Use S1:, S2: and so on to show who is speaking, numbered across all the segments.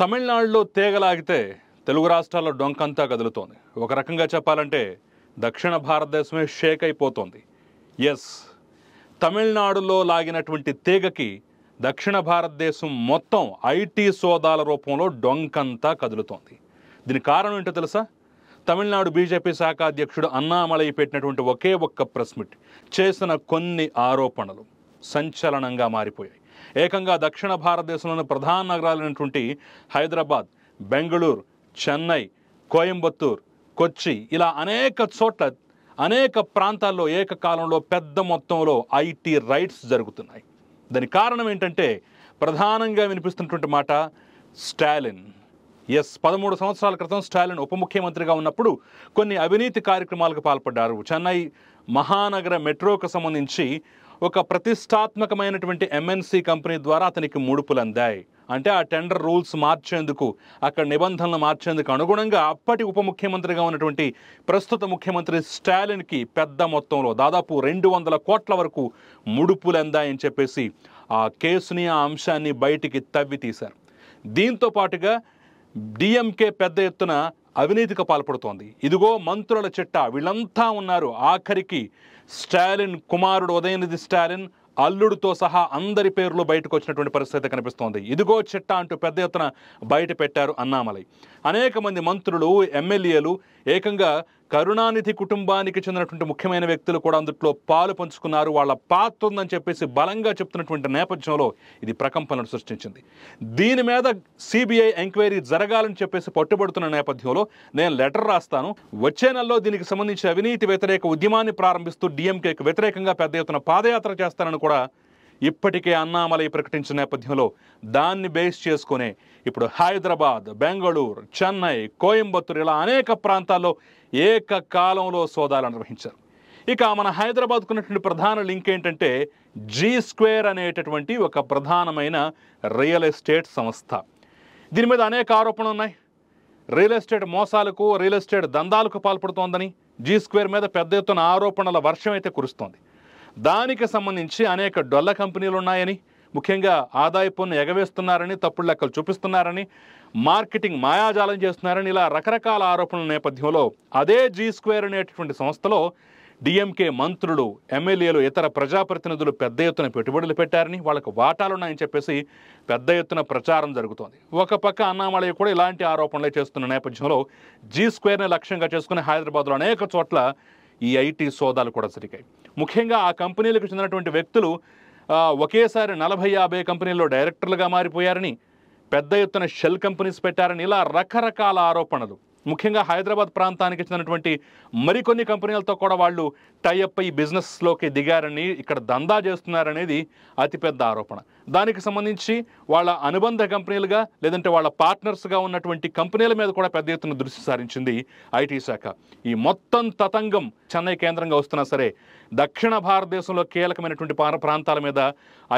S1: తమిళనాడులో తేగలాగితే తెలుగు రాష్ట్రాల్లో డొంకంతా కదులుతోంది ఒక రకంగా చెప్పాలంటే దక్షిణ భారతదేశమే షేక్ అయిపోతోంది ఎస్ తమిళనాడులో లాగినటువంటి తీగకి దక్షిణ భారతదేశం మొత్తం ఐటీ సోదాల రూపంలో డొంకంతా కదులుతోంది దీని కారణం ఏంటో తెలుసా తమిళనాడు బీజేపీ శాఖ అధ్యక్షుడు అన్నామలై పెట్టినటువంటి ఒకే ఒక్క ప్రెస్ మీట్ చేసిన కొన్ని ఆరోపణలు సంచలనంగా మారిపోయాయి ఏకంగా దక్షిణ భారతదేశంలోని ప్రధాన నగరాలైనటువంటి హైదరాబాద్ బెంగళూరు చెన్నై కోయంబత్తూర్ కొచ్చి ఇలా అనేక చోట్ల అనేక ప్రాంతాల్లో ఏకకాలంలో పెద్ద మొత్తంలో ఐటీ రైట్స్ జరుగుతున్నాయి దాని కారణం ఏంటంటే ప్రధానంగా వినిపిస్తున్నటువంటి మాట స్టాలిన్ ఎస్ పదమూడు సంవత్సరాల క్రితం స్టాలిన్ ఉప ముఖ్యమంత్రిగా ఉన్నప్పుడు కొన్ని అవినీతి కార్యక్రమాలకు పాల్పడ్డారు చెన్నై మహానగర మెట్రోకు సంబంధించి ఒక ప్రతిష్టాత్మకమైనటువంటి ఎంఎన్సీ కంపెనీ ద్వారా అతనికి ముడుపులు అందాయి అంటే ఆ టెండర్ రూల్స్ మార్చేందుకు అక్కడ నిబంధనలు మార్చేందుకు అనుగుణంగా అప్పటి ఉప ముఖ్యమంత్రిగా ఉన్నటువంటి ప్రస్తుత ముఖ్యమంత్రి స్టాలిన్కి పెద్ద మొత్తంలో దాదాపు రెండు వందల కోట్ల వరకు ముడుపులు అందాయని చెప్పేసి ఆ కేసుని ఆ అంశాన్ని బయటికి తవ్వి తీశారు దీంతో పాటుగా డిఎంకే పెద్ద ఎత్తున అవినీతికి పాల్పడుతోంది ఇదిగో మంత్రుల చిట్ట వీళ్ళంతా ఉన్నారు ఆఖరికి స్టాలిన్ కుమారుడు ఉదయనిధి స్టాలిన్ అల్లుడితో సహా అందరి పేర్లు బయటకు వచ్చినటువంటి పరిస్థితి కనిపిస్తోంది ఇదిగో చిట్ట అంటూ పెద్ద ఎత్తున బయట పెట్టారు అన్నామలై అనేక మంది మంత్రులు ఎమ్మెల్యేలు ఏకంగా కరుణానిధి కుటుంబానికి చెందినటువంటి ముఖ్యమైన వ్యక్తులు కూడా అందుట్లో పాలు పంచుకున్నారు వాళ్ళ పాత్ర ఉందని చెప్పేసి బలంగా చెప్తున్నటువంటి నేపథ్యంలో ఇది ప్రకంపనను సృష్టించింది దీని మీద సిబిఐ ఎంక్వైరీ జరగాలని చెప్పేసి పట్టుబడుతున్న నేపథ్యంలో నేను లెటర్ రాస్తాను వచ్చే నెలలో దీనికి సంబంధించి అవినీతి వ్యతిరేక ఉద్యమాన్ని ప్రారంభిస్తూ డిఎంకేకి వ్యతిరేకంగా పెద్ద ఎత్తున పాదయాత్ర చేస్తానని కూడా ఇప్పటికే అన్నామలై ప్రకటించిన నేపథ్యంలో దాన్ని బేస్ చేసుకునే ఇప్పుడు హైదరాబాద్ బెంగళూరు చెన్నై కోయంబత్తూరు ఇలా అనేక ప్రాంతాల్లో ఏకకాలంలో సోదాలు నిర్వహించారు ఇక మన హైదరాబాద్కు ఉన్నటువంటి ప్రధాన లింక్ ఏంటంటే జీ స్క్వేర్ అనేటటువంటి ఒక ప్రధానమైన రియల్ ఎస్టేట్ సంస్థ దీని మీద అనేక ఆరోపణలు ఉన్నాయి రియల్ ఎస్టేట్ మోసాలకు రియల్ ఎస్టేట్ దందాలకు పాల్పడుతోందని జీ స్క్వేర్ మీద పెద్ద ఎత్తున ఆరోపణల వర్షం అయితే కురుస్తోంది దానికి సంబంధించి అనేక డొల్ల కంపెనీలు ఉన్నాయని ముఖ్యంగా ఆదాయ పన్ను ఎగవేస్తున్నారని తప్పుడు లెక్కలు చూపిస్తున్నారని మార్కెటింగ్ మాయాజాలం చేస్తున్నారని ఇలా రకరకాల ఆరోపణల నేపథ్యంలో అదే జీ స్క్వేర్ అనేటటువంటి సంస్థలో డిఎంకే మంత్రులు ఎమ్మెల్యేలు ఇతర ప్రజాప్రతినిధులు పెద్ద ఎత్తున పెట్టుబడులు పెట్టారని వాళ్ళకు వాటాలున్నాయని చెప్పేసి పెద్ద ఎత్తున ప్రచారం జరుగుతోంది ఒక పక్క అన్నామలయ్య కూడా ఇలాంటి ఆరోపణలే చేస్తున్న నేపథ్యంలో జీ స్క్వేర్ని లక్ష్యంగా చేసుకుని హైదరాబాద్లో అనేక చోట్ల ఈ ఐటీ సోదాలు కూడా జరిగాయి ముఖ్యంగా ఆ కంపెనీలకు చెందినటువంటి వ్యక్తులు ఒకేసారి నలభై యాభై కంపెనీల్లో డైరెక్టర్లుగా మారిపోయారని పెద్ద ఎత్తున షెల్ కంపెనీస్ పెట్టారని ఇలా రకరకాల ఆరోపణలు ముఖ్యంగా హైదరాబాద్ ప్రాంతానికి చెందినటువంటి మరికొన్ని కంపెనీలతో కూడా వాళ్ళు టైఅప్ అయ్యి బిజినెస్లోకి దిగారని ఇక్కడ దందా చేస్తున్నారనేది అతిపెద్ద ఆరోపణ దానికి సంబంధించి వాళ్ళ అనుబంధ కంపెనీలుగా లేదంటే వాళ్ళ పార్ట్నర్స్గా ఉన్నటువంటి కంపెనీల మీద కూడా పెద్ద ఎత్తున దృష్టి సారించింది ఐటీ శాఖ ఈ మొత్తం తతంగం చెన్నై కేంద్రంగా వస్తున్నా సరే దక్షిణ భారతదేశంలో కీలకమైనటువంటి ప్రాంతాల మీద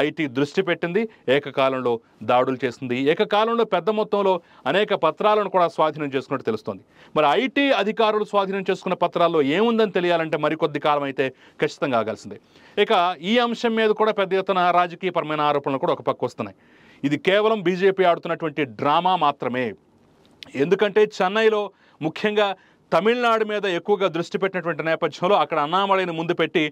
S1: ఐటీ దృష్టి పెట్టింది ఏకకాలంలో దాడులు చేసింది ఏకకాలంలో పెద్ద మొత్తంలో అనేక పత్రాలను కూడా స్వాధీనం చేసుకున్నట్టు తెలుస్తోంది మరి ఐటీ అధికారులు స్వాధీనం చేసుకున్న పత్రాల్లో ఏముందని తెలియాలంటే మరికొద్ది కాలం అయితే ఖచ్చితంగా ఆగాల్సిందే ఇక ఈ అంశం మీద కూడా పెద్ద ఎత్తున రాజకీయపరమైన ఆరోపణలు కూడా ఒక పక్క వస్తున్నాయి ఇది కేవలం బీజేపీ ఆడుతున్నటువంటి డ్రామా మాత్రమే ఎందుకంటే చెన్నైలో ముఖ్యంగా తమిళనాడు మీద ఎక్కువగా దృష్టి పెట్టినటువంటి నేపథ్యంలో అక్కడ అన్నామలైని ముందు పెట్టి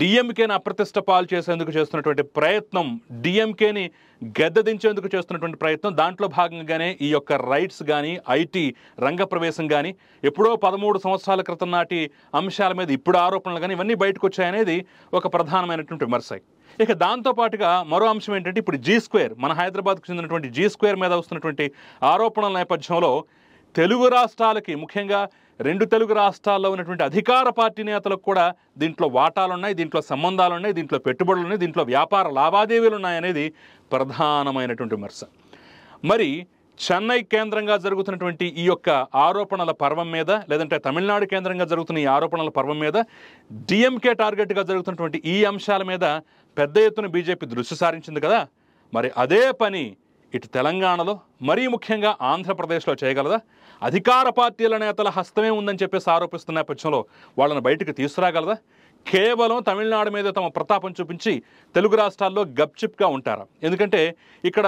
S1: డిఎంకేని అప్రతిష్ట పాలు చేసేందుకు చేస్తున్నటువంటి ప్రయత్నం డిఎంకేని గద్దదించేందుకు చేస్తున్నటువంటి ప్రయత్నం దాంట్లో భాగంగానే ఈ యొక్క రైట్స్ కానీ ఐటీ రంగ ప్రవేశం కానీ ఎప్పుడో పదమూడు సంవత్సరాల క్రితం నాటి అంశాల మీద ఇప్పుడు ఆరోపణలు కానీ ఇవన్నీ బయటకు వచ్చాయనేది ఒక ప్రధానమైనటువంటి విమర్శ ఇక దాంతోపాటుగా మరో అంశం ఏంటంటే ఇప్పుడు జీ స్క్వేర్ మన హైదరాబాద్కు చెందినటువంటి జీ స్క్వేర్ మీద వస్తున్నటువంటి ఆరోపణల నేపథ్యంలో తెలుగు రాష్ట్రాలకి ముఖ్యంగా రెండు తెలుగు రాష్ట్రాల్లో ఉన్నటువంటి అధికార పార్టీ నేతలకు కూడా దీంట్లో వాటాలున్నాయి దీంట్లో సంబంధాలున్నాయి దీంట్లో పెట్టుబడులు ఉన్నాయి దీంట్లో వ్యాపార లావాదేవీలు ఉన్నాయనేది ప్రధానమైనటువంటి విమర్శ మరి చెన్నై కేంద్రంగా జరుగుతున్నటువంటి ఈ యొక్క ఆరోపణల పర్వం మీద లేదంటే తమిళనాడు కేంద్రంగా జరుగుతున్న ఈ ఆరోపణల పర్వం మీద డిఎంకే టార్గెట్గా జరుగుతున్నటువంటి ఈ అంశాల మీద పెద్ద ఎత్తున బీజేపీ దృష్టి సారించింది కదా మరి అదే పని ఇటు తెలంగాణలో మరీ ముఖ్యంగా ఆంధ్రప్రదేశ్లో చేయగలదా అధికార పార్టీల నేతల హస్తమే ఉందని చెప్పేసి ఆరోపిస్తున్న నేపథ్యంలో వాళ్ళని బయటకు తీసుకురాగలదా కేవలం తమిళనాడు మీద తమ ప్రతాపం చూపించి తెలుగు రాష్ట్రాల్లో గప్చిప్గా ఉంటారు ఎందుకంటే ఇక్కడ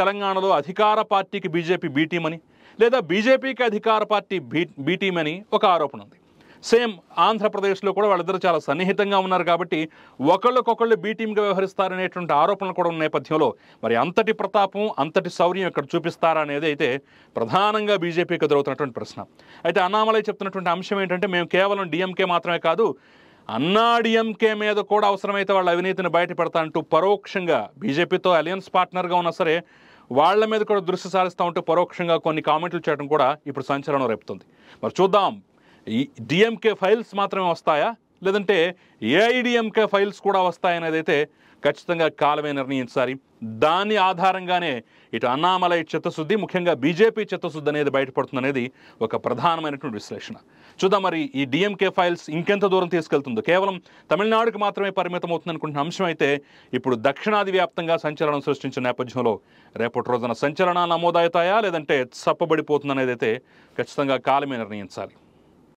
S1: తెలంగాణలో అధికార పార్టీకి బీజేపీ బీటీమని లేదా బీజేపీకి అధికార పార్టీ బీ బీటీమని ఒక ఆరోపణ ఉంది సేమ్ ఆంధ్రప్రదేశ్లో కూడా వాళ్ళిద్దరు చాలా సన్నిహితంగా ఉన్నారు కాబట్టి ఒకళ్ళకొకళ్ళు బీ టీమ్గా వ్యవహరిస్తారనేటువంటి ఆరోపణలు కూడా ఉన్న నేపథ్యంలో మరి అంతటి ప్రతాపం అంతటి శౌర్యం ఇక్కడ చూపిస్తారా అనేది అయితే ప్రధానంగా బీజేపీకి ఎదురవుతున్నటువంటి ప్రశ్న అయితే అన్నామలై చెప్తున్నటువంటి అంశం ఏంటంటే మేము కేవలం డిఎంకే మాత్రమే కాదు అన్నాడీఎంకే మీద కూడా అవసరమైతే వాళ్ళ అవినీతిని అంటూ పరోక్షంగా బీజేపీతో అలయన్స్ పార్ట్నర్గా ఉన్నా సరే వాళ్ళ మీద కూడా దృష్టి సారిస్తూ ఉంటూ పరోక్షంగా కొన్ని కామెంట్లు చేయడం కూడా ఇప్పుడు సంచలనం రేపుతుంది మరి చూద్దాం డిఎంకే ఫైల్స్ మాత్రమే వస్తాయా లేదంటే ఏఐడిఎంకే ఫైల్స్ కూడా వస్తాయనేది అయితే ఖచ్చితంగా కాలమే నిర్ణయించాలి దాని ఆధారంగానే ఇటు అన్నామలై చిత్తశుద్ధి ముఖ్యంగా బీజేపీ చిత్తశుద్ధి అనేది బయటపడుతుంది అనేది ఒక ప్రధానమైనటువంటి విశ్లేషణ చూద్దాం మరి ఈ డిఎంకే ఫైల్స్ ఇంకెంత దూరం తీసుకెళ్తుందో కేవలం తమిళనాడుకి మాత్రమే పరిమితం అవుతుంది అనుకుంటున్న అంశం అయితే ఇప్పుడు దక్షిణాది వ్యాప్తంగా సంచలనం సృష్టించిన నేపథ్యంలో రేపటి రోజున సంచలనాలు నమోదవుతాయా లేదంటే చప్పబడిపోతుందనేది అయితే ఖచ్చితంగా కాలమే నిర్ణయించాలి